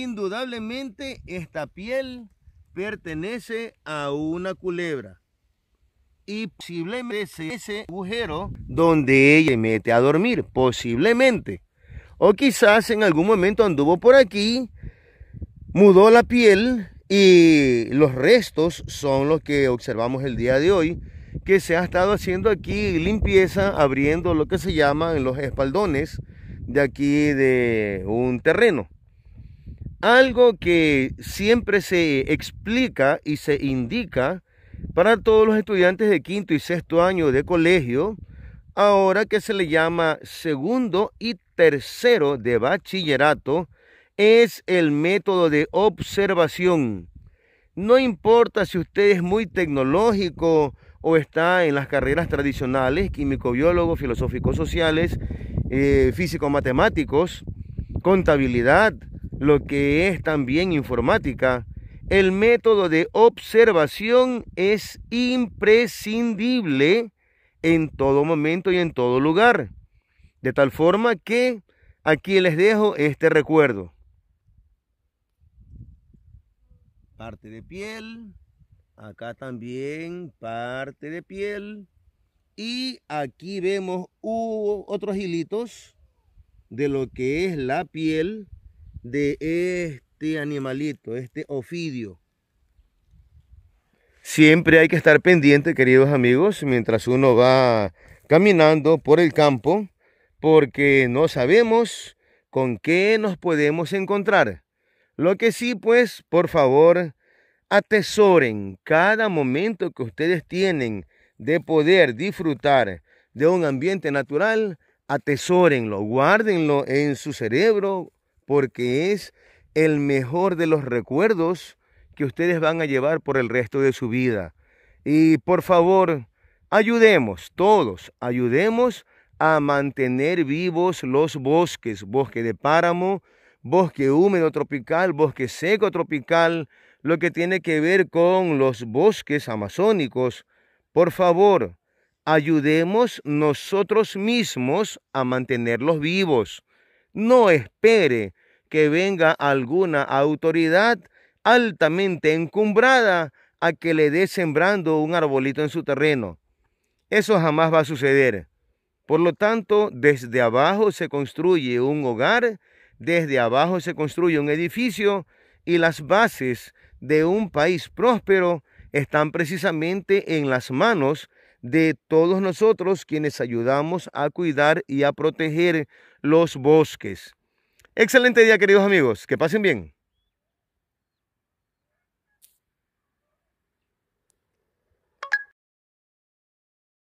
Indudablemente esta piel pertenece a una culebra y posiblemente ese agujero donde ella se mete a dormir, posiblemente. O quizás en algún momento anduvo por aquí, mudó la piel y los restos son los que observamos el día de hoy, que se ha estado haciendo aquí limpieza, abriendo lo que se llaman los espaldones de aquí de un terreno algo que siempre se explica y se indica para todos los estudiantes de quinto y sexto año de colegio, ahora que se le llama segundo y tercero de bachillerato, es el método de observación. No importa si usted es muy tecnológico o está en las carreras tradicionales, químico-biólogo, filosófico sociales, eh, físico-matemáticos, contabilidad, lo que es también informática, el método de observación es imprescindible en todo momento y en todo lugar. De tal forma que aquí les dejo este recuerdo. Parte de piel, acá también parte de piel y aquí vemos otros hilitos de lo que es la piel de este animalito, este ofidio. Siempre hay que estar pendiente, queridos amigos, mientras uno va caminando por el campo, porque no sabemos con qué nos podemos encontrar. Lo que sí, pues, por favor, atesoren cada momento que ustedes tienen de poder disfrutar de un ambiente natural, atesórenlo, guárdenlo en su cerebro, porque es el mejor de los recuerdos que ustedes van a llevar por el resto de su vida. Y por favor, ayudemos, todos, ayudemos a mantener vivos los bosques, bosque de páramo, bosque húmedo tropical, bosque seco tropical, lo que tiene que ver con los bosques amazónicos. Por favor, ayudemos nosotros mismos a mantenerlos vivos. No espere que venga alguna autoridad altamente encumbrada a que le dé sembrando un arbolito en su terreno. Eso jamás va a suceder. Por lo tanto, desde abajo se construye un hogar, desde abajo se construye un edificio y las bases de un país próspero están precisamente en las manos de todos nosotros quienes ayudamos a cuidar y a proteger los bosques. Excelente día, queridos amigos. Que pasen bien.